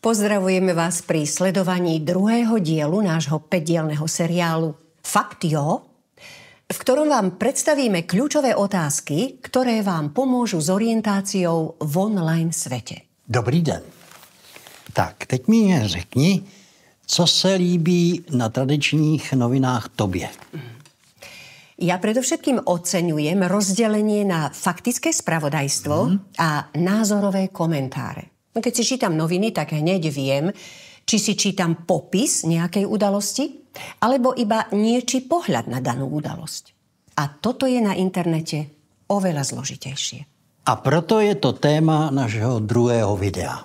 Pozdravujeme vás pri sledovaní druhého dielu nášho pedielného seriálu Fakt jo, v ktorom vám predstavíme kľúčové otázky, ktoré vám pomôžu s orientáciou v online světě. Dobrý den. Tak, teď mi řekni, co se líbí na tradičních novinách tobie. Ja predovšetkým oceňujem rozdelenie na faktické spravodajstvo mm. a názorové komentáre. No keď si čítam noviny, tak hneď viem, či si čítam popis nejakej udalosti, alebo iba niečí pohľad na danú udalosť. A toto je na internete oveľa zložitejšie. A proto je to téma našeho druhého videa.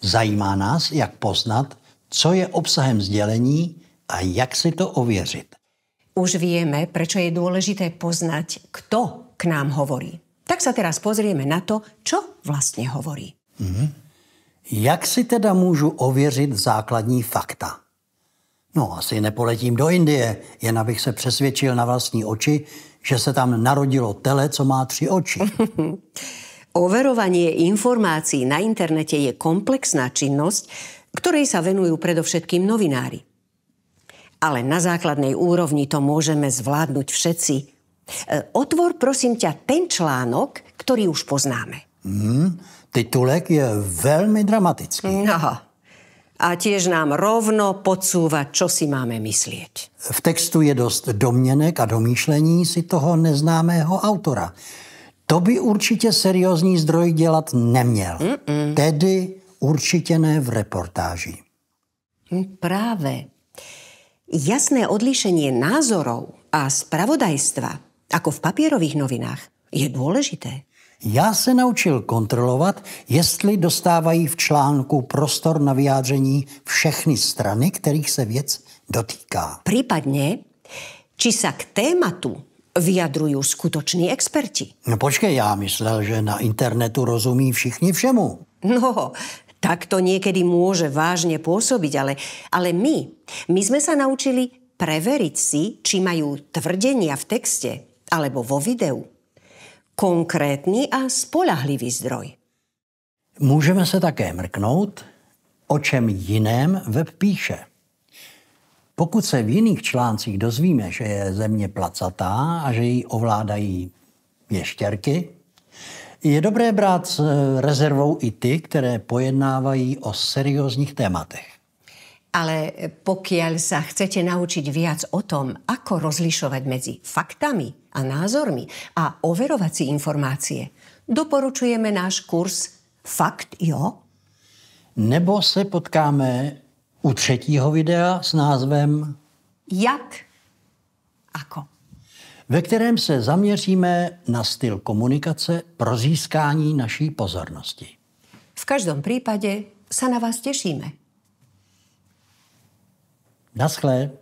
Zajímá nás, jak poznat, co je obsahem vzdelení a jak si to ověřit. Už vieme, prečo je dôležité poznať, kto k nám hovorí. Tak sa teraz pozrieme na to, čo vlastne hovorí. Mm-hmm. Jak si teda můžu ověřit základní fakta? No, asi nepoletím do Indie, jen abych se přesvědčil na vlastní oči, že se tam narodilo tele, co má tři oči. Overovanie informácií na internete je komplexná činnosť, ktorej sa venujú predovšetkým novinári. Ale na základnej úrovni to môžeme zvládnuť všetci. E, otvor prosím ťa ten článok, ktorý už poznáme. Hmm, titulek je veľmi dramatický. Mhm. Aha. A tiež nám rovno podsúva, čo si máme myslieť. V textu je dosť domněnek a domýšlení si toho neznámého autora. To by určitě seriózní zdroj dělat neměl. Mm-mm. Tedy určitě ne v reportáži. Hm, práve. Jasné odlíšenie názorov a spravodajstva, ako v papierových novinách, je dôležité. Já se naučil kontrolovat, jestli dostávají v článku prostor na vyjádření všechny strany, kterých se věc dotýká. Případně, či sa k tématu vyjadrujú skutoční experti. No počkej, já myslel, že na internetu rozumí všichni všemu. No, tak to niekedy môže vážne pôsobiť, ale, ale my, my sme sa naučili preveriť si, či majú tvrdenia v texte alebo vo videu konkrétny a spolahlivý zdroj. Můžeme se také mrknout, o čem jiném web píše. Pokud se v jiných článcích dozvíme, že je země placatá a že ji ovládají ještěrky, je dobré brát s rezervou i ty, které pojednávají o seriózních tématech ale e, pokiaľ sa chcete naučiť viac o tom, ako rozlišovať medzi faktami a názormi a overovať si informácie, doporučujeme náš kurz Fakt jo. Nebo se potkáme u třetího videa s názvem Jak? Ako? ve kterém se zaměříme na styl komunikace pro získání naší pozornosti. V každém případě se na vás těšíme. Naschle.